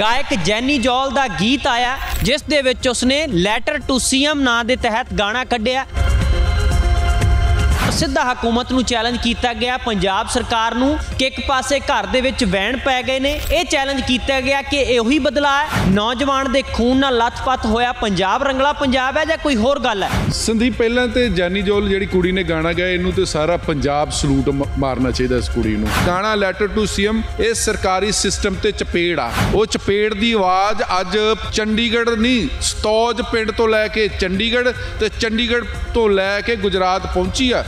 ਗਾਇਕ ਜੈਨੀ ਜੋਲ ਦਾ ਗੀਤ ਆਇਆ ਜਿਸ ਦੇ ਵਿੱਚ ਉਸਨੇ ਲੈਟਰ ਟੂ ਸੀਐਮ ਨਾਂ ਦੇ ਤਹਿਤ ਗਾਣਾ ਕੱਢਿਆ ਸਿੱਧਾ ਹਕੂਮਤ ਨੂੰ ਚੈਲੰਜ ਕੀਤਾ ਗਿਆ ਪੰਜਾਬ ਸਰਕਾਰ ਨੂੰ ਕਿ ਇੱਕ ਪਾਸੇ ਘਰ ਦੇ ਵਿੱਚ ਵਹਿਣ ਪੈ ਗਏ ਨੇ ਇਹ ਚੈਲੰਜ ਕੀਤਾ ਗਿਆ ਕਿ ਇਹੋ ਬਦਲਾ ਹੈ ਨੌਜਵਾਨ ਦੇ ਖੂਨ ਨਾਲ ਲੱਤਪੱਤ ਹੋਇਆ ਪੰਜਾਬ ਰੰਗਲਾ ਪੰਜਾਬ ਹੈ ਜਾਂ ਕੋਈ ਹੋਰ ਗੱਲ ਹੈ ਸੰਦੀਪ ਪਹਿਲਾਂ ਤੇ ਜਾਨੀ ਜੋਲ ਜਿਹੜੀ ਕੁੜੀ ਨੇ ਗਾਣਾ ਗਾਇਆ ਇਹਨੂੰ ਤੇ ਸਾਰਾ ਪੰਜਾਬ ਸਲੂਟ ਮਾਰਨਾ ਚਾਹੀਦਾ ਇਸ ਕੁੜੀ ਨੂੰ ਗਾਣਾ ਲੈਟਰ ਟੂ ਸੀਐਮ ਇਹ ਸਰਕਾਰੀ ਸਿਸਟਮ ਤੇ ਚਪੇੜ ਆ ਉਹ ਚਪੇੜ ਦੀ ਆਵਾਜ਼ ਅੱਜ ਚੰਡੀਗੜ੍ਹ ਨਹੀਂ ਸਤੌਜ ਪਿੰਡ ਤੋਂ ਲੈ ਕੇ ਚੰਡੀਗੜ੍ਹ ਤੇ ਚੰਡੀਗੜ੍ਹ ਤੋਂ ਲੈ ਕੇ ਗੁਜਰਾਤ ਪਹੁੰਚੀ ਆ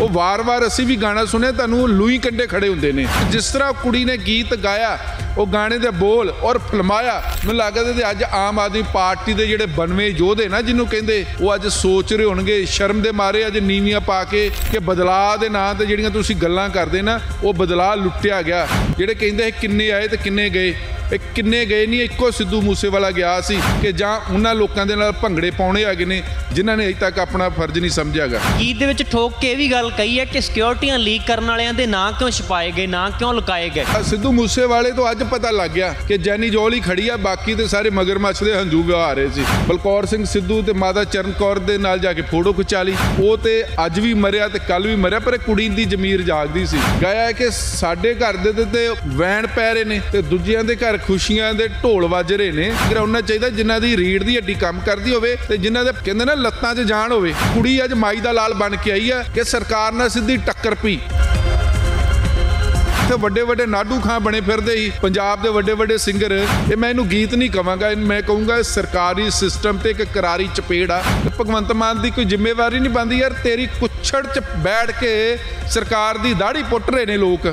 ਉਹ ਵਾਰ-ਵਾਰ ਅਸੀਂ ਵੀ ਗਾਣਾ ਸੁਣਿਆ ਤੁਹਾਨੂੰ ਲੂਈ ਕੰਡੇ ਖੜੇ ਹੁੰਦੇ ਨੇ ਜਿਸ ਤਰ੍ਹਾਂ ਕੁੜੀ ਨੇ ਗੀਤ ਗਾਇਆ ਉਹ ਗਾਣੇ ਦੇ ਬੋਲ ਔਰ ਫਲਮਾਇਆ ਮੈਨੂੰ ਲੱਗਦਾ ਤੇ ਅੱਜ ਆਮ ਆਦਮੀ ਪਾਰਟੀ ਦੇ ਜਿਹੜੇ ਬਨਵੇਂ ਯੋਧੇ ਨਾ ਜਿਹਨੂੰ ਕਹਿੰਦੇ ਉਹ ਅੱਜ ਸੋਚ ਰਹੇ ਹੋਣਗੇ ਸ਼ਰਮ ਦੇ ਮਾਰੇ ਅੱਜ ਨੀਵੀਆਂ ਪਾ ਕੇ ਕਿ ਬਦਲਾਅ ਦੇ ਨਾਂ ਤੇ ਜਿਹੜੀਆਂ ਤੁਸੀਂ ਗੱਲਾਂ ਕਰਦੇ ਨਾ ਉਹ ਬਦਲਾਅ ਲੁੱਟਿਆ ਗਿਆ ਜਿਹੜੇ ਕਹਿੰਦੇ ਕਿੰਨੇ ਆਏ ਤੇ ਕਿੰਨੇ ਗਏ ਇਹ ਕਿੰਨੇ ਗਏ ਨਹੀਂ ਇੱਕੋ ਸਿੱਧੂ ਮੂਸੇਵਾਲਾ ਗਿਆ ਸੀ ਕਿ ਜਾਂ ਉਹਨਾਂ ਲੋਕਾਂ ਦੇ ਨਾਲ ਭੰਗੜੇ ਪਾਉਣੇ ਹੈਗੇ ਨੇ ਜਿਨ੍ਹਾਂ ਨੇ ਅਜੇ ਤੱਕ ਆਪਣਾ ਫਰਜ਼ ਨਹੀਂ ਸਮਝਿਆਗਾ ਗੀਤ ਦੇ ਵਿੱਚ ਠੋਕ ਕੇ ਇਹ ਵੀ ਗੱਲ ਕਹੀ ਹੈ ਕਿ ਸਿਕਿਉਰਟੀਆਂ ਲੀਕ ਕਰਨ ਵਾਲਿਆਂ ਦੇ ਨਾਂ ਕਿਉਂ ਛਪਾਏ ਗਏ ਨਾਂ ਕਿਉਂ ਲੁਕਾਏ ਗਏ ਸਿੱਧੂ ਮੂਸੇਵਾਲੇ ਤੋਂ ਅੱਜ ਪਤਾ ਲੱਗ ਗਿਆ ਕਿ ਜੈਨੀ ਜੋਲ ਹੀ ਖੜੀ ਆ ਬਾਕੀ ਦੇ ਸਾਰੇ ਮਗਰਮੱਛ ਦੇ ਹੰਝੂ ਵਹਾ ਰਹੇ ਸੀ ਬਲਕੌਰ ਸਿੰਘ ਸਿੱਧੂ ਤੇ ਮਾਤਾ ਚਰਨ ਕੌਰ ਦੇ ਨਾਲ ਜਾ ਕੇ ਫੋਟੋ ਖਿਚਾ ਲਈ ਉਹ ਤੇ ਅੱਜ ਵੀ ਮਰਿਆ ਤੇ ਕੱਲ ਵੀ ਮਰਿਆ ਪਰ ਕੁੜੀ ਦੀ ਜ਼ਮੀਰ ਜਾਗਦੀ ਸੀ ਗਾਇਆ ਕਿ ਸਾਡੇ ਘਰ ਦੇ ਤੇ ਵੈਣ ਪੈ ਰਹੇ ਨੇ ਤੇ ਦੂਜਿਆਂ ਦੇ ਘਰ ਖੁਸ਼ੀਆਂ ਦੇ ਢੋਲ ਵੱਜ ਰਹੇ ਨੇ ਗਰਾਉਣਾ ਚਾਹੀਦਾ ਜਿਨ੍ਹਾਂ ਦੀ ਰੀੜ ਦੀ ਹੱਡੀ ਕੰਮ ਕਰਦੀ ਹੋਵੇ ਤੇ ਜਿਨ੍ਹਾਂ ਦੇ ਕਹਿੰਦੇ ਨਾ ਲੱਤਾਂ 'ਚ ਜਾਣ ਹੋਵੇ ਕੁੜੀ ਅੱਜ ਮਾਈ ਦਾ ਲਾਲ ਬਣ ਕੇ ਆਈ ਹੈ ਕਿ ਸਰਕਾਰ ਨਾਲ ਸਿੱਧੀ ਟੱਕਰ ਪਈ ਤੇ ਵੱਡੇ ਵੱਡੇ ਨਾਡੂ ਖਾਂ ਬਣੇ ਫਿਰਦੇ ਹੀ ਪੰਜਾਬ ਦੇ ਵੱਡੇ ਵੱਡੇ ਸਿੰਗਰ ਇਹ ਮੈਂ ਇਹਨੂੰ ਗੀਤ ਨਹੀਂ ਕਵਾਂਗਾ ਮੈਂ ਕਹੂੰਗਾ ਸਰਕਾਰੀ ਸਿਸਟਮ ਤੇ ਇੱਕ ਕਰਾਰੀ ਚਪੇੜ ਆ ਭਗਵੰਤ ਮਾਨ ਦੀ ਕੋਈ ਜ਼ਿੰਮੇਵਾਰੀ ਨਹੀਂ ਬੰਦੀ ਯਾਰ ਤੇਰੀ ਕੁੱਛੜ 'ਚ ਬੈਠ ਕੇ ਸਰਕਾਰ ਦੀ ਦਾੜੀ ਪੁੱਟ ਰਹੇ ਨੇ ਲੋਕ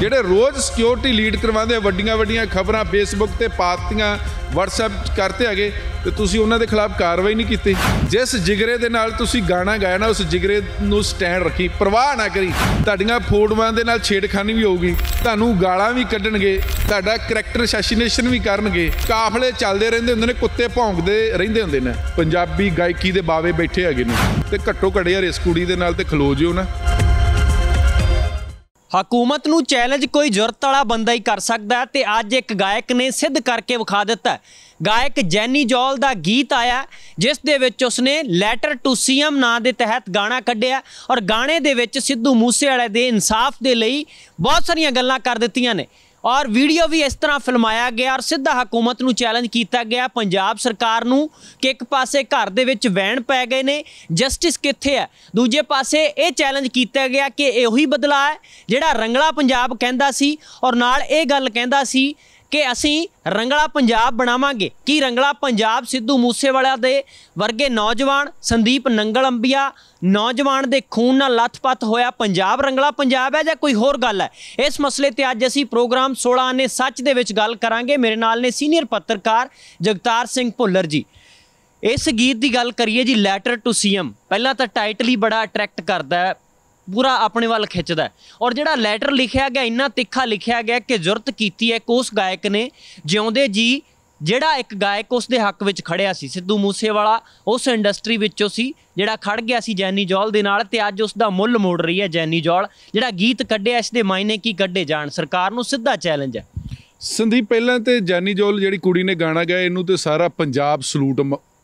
ਜਿਹੜੇ ਰੋਜ਼ ਸਿਕਿਉਰਿਟੀ ਲੀਡ ਕਰਵਾਉਂਦੇ ਵੱਡੀਆਂ ਵੱਡੀਆਂ ਖਬਰਾਂ ਫੇਸਬੁੱਕ ਤੇ ਪਾਤੀਆਂ WhatsApp ਕਰਤੇ ਹੈਗੇ ਤੇ ਤੁਸੀਂ ਉਹਨਾਂ ਦੇ ਖਿਲਾਫ ਕਾਰਵਾਈ ਨਹੀਂ ਕੀਤੀ ਜਿਸ ਜਿਗਰੇ ਦੇ ਨਾਲ ਤੁਸੀਂ ਗਾਣਾ ਗਾਇਆ ਨਾ ਉਸ ਜਿਗਰੇ ਨੂੰ ਸਟੈਂਡ ਰੱਖੀ ਪ੍ਰਵਾਹ ਨਾ ਕਰੀ ਤੁਹਾਡੀਆਂ ਫੋਟੋਆਂ ਦੇ ਨਾਲ ਛੇੜਖਾਨੀ ਵੀ ਹੋਊਗੀ ਤੁਹਾਨੂੰ ਗਾਲਾਂ ਵੀ ਕੱਢਣਗੇ ਤੁਹਾਡਾ ਕੈਰੈਕਟਰ ਅਸੈਸੀਨੇਸ਼ਨ ਵੀ ਕਰਨਗੇ ਕਾਫਲੇ ਚੱਲਦੇ ਰਹਿੰਦੇ ਹੁੰਦੇ ਨੇ ਕੁੱਤੇ ਭੌਂਕਦੇ ਰਹਿੰਦੇ ਹੁੰਦੇ ਨੇ ਪੰਜਾਬੀ ਗਾਇਕੀ ਦੇ ਬਾਵੇ ਬੈਠੇ ਹੈਗੇ ਨੇ ਤੇ ਘੱਟੋ ਘੜੇ ਯਾਰ ਇਸ ਕੁੜੀ ਦੇ ਨਾਲ ਤੇ ਖਲੋ ਜਿਓ ਨਾ ਹਕੂਮਤ ਨੂੰ ਚੈਲੰਜ ਕੋਈ ਜੁਰਤ ਵਾਲਾ ਬੰਦਾ ਹੀ ਕਰ ਸਕਦਾ ਤੇ ਅੱਜ ਇੱਕ ਗਾਇਕ ਨੇ ਸਿੱਧ ਕਰਕੇ ਵਿਖਾ ਦਿੱਤਾ ਗਾਇਕ ਜੈਨੀ ਜੋਲ ਦਾ ਗੀਤ ਆਇਆ ਜਿਸ ਦੇ ਵਿੱਚ ਉਸਨੇ ਲੈਟਰ ਟੂ ਸੀਐਮ ਨਾਂ ਦੇ ਤਹਿਤ ਗਾਣਾ ਕੱਢਿਆ ਔਰ ਗਾਣੇ ਦੇ ਵਿੱਚ ਸਿੱਧੂ ਮੂਸੇਵਾਲੇ ਦੇ ਇਨਸਾਫ ਦੇ ਲਈ ਬਹੁਤ ਸਾਰੀਆਂ ਗੱਲਾਂ ਕਰ ਦਿੱਤੀਆਂ ਨੇ ਔਰ ਵੀਡੀਓ ਵੀ ਇਸ ਤਰ੍ਹਾਂ ਫਿਲਮਾਇਆ ਗਿਆ ਔਰ ਸਿੱਧਾ ਹਕੂਮਤ ਨੂੰ ਚੈਲੰਜ ਕੀਤਾ ਗਿਆ ਪੰਜਾਬ ਸਰਕਾਰ ਨੂੰ ਕਿ ਇੱਕ ਪਾਸੇ ਘਰ ਦੇ ਵਿੱਚ ਵਹਿਣ ਪੈ ਗਏ ਨੇ ਜਸਟਿਸ ਕਿੱਥੇ ਹੈ ਦੂਜੇ ਪਾਸੇ ਇਹ ਚੈਲੰਜ ਕੀਤਾ ਗਿਆ ਕਿ ਇਹੋ ਹੀ ਬਦਲਾ ਹੈ ਜਿਹੜਾ ਰੰਗਲਾ ਪੰਜਾਬ ਕਹਿੰਦਾ ਸੀ ਔਰ ਨਾਲ ਇਹ ਗੱਲ ਕਹਿੰਦਾ ਸੀ ਕਿ ਅਸੀਂ ਰੰਗਲਾ ਪੰਜਾਬ ਬਣਾਵਾਂਗੇ ਕੀ ਰੰਗਲਾ ਪੰਜਾਬ ਸਿੱਧੂ ਮੂਸੇਵਾਲਾ ਦੇ ਵਰਗੇ ਨੌਜਵਾਨ ਸੰਦੀਪ ਨੰਗਲ ਅੰਬੀਆ ਨੌਜਵਾਨ ਦੇ ਖੂਨ ਨਾਲ ਲੱਥਪੱਥ ਹੋਇਆ ਪੰਜਾਬ ਰੰਗਲਾ ਪੰਜਾਬ ਹੈ ਜਾਂ ਕੋਈ ਹੋਰ ਗੱਲ ਹੈ ਇਸ ਮਸਲੇ ਤੇ ਅੱਜ ਅਸੀਂ ਪ੍ਰੋਗਰਾਮ 16 ਨੇ ਸੱਚ ਦੇ ਵਿੱਚ ਗੱਲ ਕਰਾਂਗੇ ਮੇਰੇ ਨਾਲ ਨੇ ਸੀਨੀਅਰ ਪੱਤਰਕਾਰ ਜਗਤਾਰ ਸਿੰਘ ਭੁੱਲਰ ਜੀ ਇਸ ਗੀਤ ਦੀ ਗੱਲ ਕਰੀਏ ਜੀ ਲੈਟਰ ਟੂ ਸੀਐਮ ਪਹਿਲਾਂ ਤਾਂ ਟਾਈਟਲ ਹੀ ਬੜਾ ਅਟਰੈਕਟ ਕਰਦਾ ਹੈ ਪੂਰਾ ਆਪਣੇ ਵੱਲ ਖਿੱਚਦਾ ਔਰ ਜਿਹੜਾ ਲੈਟਰ ਲਿਖਿਆ ਗਿਆ ਇੰਨਾ ਤਿੱਖਾ ਲਿਖਿਆ ਗਿਆ ਕਿ ਜ਼ਰਤ ਕੀਤੀ ਹੈ ਕੋਸ ਗਾਇਕ ਨੇ ਜਿਉਂਦੇ ਜੀ ਜਿਹੜਾ ਇੱਕ ਗਾਇਕ ਉਸ ਦੇ ਹੱਕ ਵਿੱਚ ਖੜਿਆ ਸੀ ਸਿੱਧੂ ਮੂਸੇਵਾਲਾ ਉਸ ਇੰਡਸਟਰੀ ਵਿੱਚੋਂ ਸੀ ਜਿਹੜਾ ਖੜ ਗਿਆ ਸੀ ਜੈਨੀ ਜੋਲ ਦੇ ਨਾਲ ਤੇ ਅੱਜ ਉਸ ਦਾ ਮੁੱਲ ਮੋੜ ਰਹੀ ਹੈ ਜੈਨੀ ਜੋਲ ਜਿਹੜਾ ਗੀਤ ਕੱਢਿਆ ਇਸ ਦੇ ਮਾਇਨੇ ਕੀ ਕੱਢੇ ਜਾਣ ਸਰਕਾਰ ਨੂੰ ਸਿੱਧਾ ਚੈਲੰਜ ਹੈ ਸੰਦੀਪ ਪਹਿਲਾਂ ਤੇ ਜੈਨੀ ਜੋਲ ਜਿਹੜੀ ਕੁੜੀ ਨੇ ਗਾਣਾ ਗਾਇਆ ਇਹਨੂੰ ਤੇ ਸਾਰਾ ਪੰਜਾਬ ਸਲੂਟ